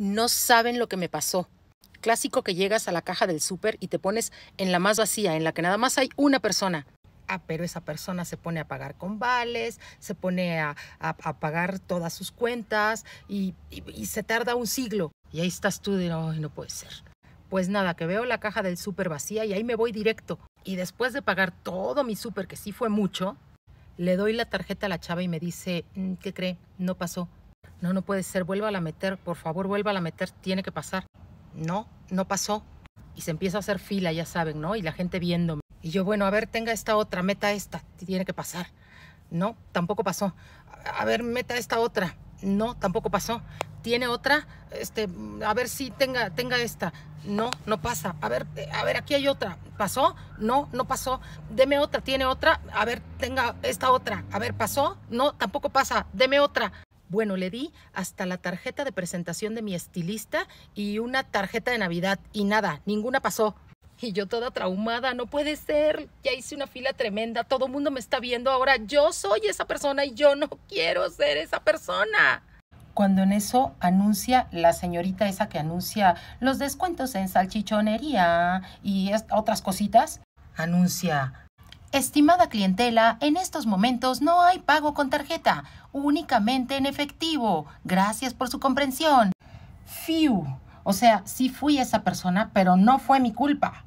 no saben lo que me pasó. Clásico que llegas a la caja del súper y te pones en la más vacía, en la que nada más hay una persona. Ah, pero esa persona se pone a pagar con vales, se pone a, pagar todas sus cuentas y, se tarda un siglo. Y ahí estás tú de, no puede ser. Pues nada, que veo la caja del súper vacía y ahí me voy directo. Y después de pagar todo mi súper, que sí fue mucho, le doy la tarjeta a la chava y me dice, mm, ¿qué cree? No pasó. No, no puede ser, vuelva a la meter, por favor, vuelva a meter, tiene que pasar. No, no pasó. Y se empieza a hacer fila, ya saben, ¿no? Y la gente viéndome. Y yo, bueno, a ver, tenga esta otra, meta esta, tiene que pasar. No, tampoco pasó. A ver, meta esta otra. No, tampoco pasó. ¿Tiene otra? Este, a ver si tenga, tenga esta. No, no pasa. A ver, eh, a ver, aquí hay otra. ¿Pasó? No, no pasó. Deme otra, tiene otra. A ver, tenga esta otra. A ver, ¿pasó? No, tampoco pasa. Deme otra. Bueno, le di hasta la tarjeta de presentación de mi estilista y una tarjeta de Navidad y nada, ninguna pasó. Y yo toda traumada, no puede ser, ya hice una fila tremenda, todo el mundo me está viendo, ahora yo soy esa persona y yo no quiero ser esa persona cuando en eso anuncia la señorita esa que anuncia los descuentos en salchichonería y otras cositas, anuncia Estimada clientela, en estos momentos no hay pago con tarjeta, únicamente en efectivo. Gracias por su comprensión. Fiu. O sea, sí fui esa persona, pero no fue mi culpa.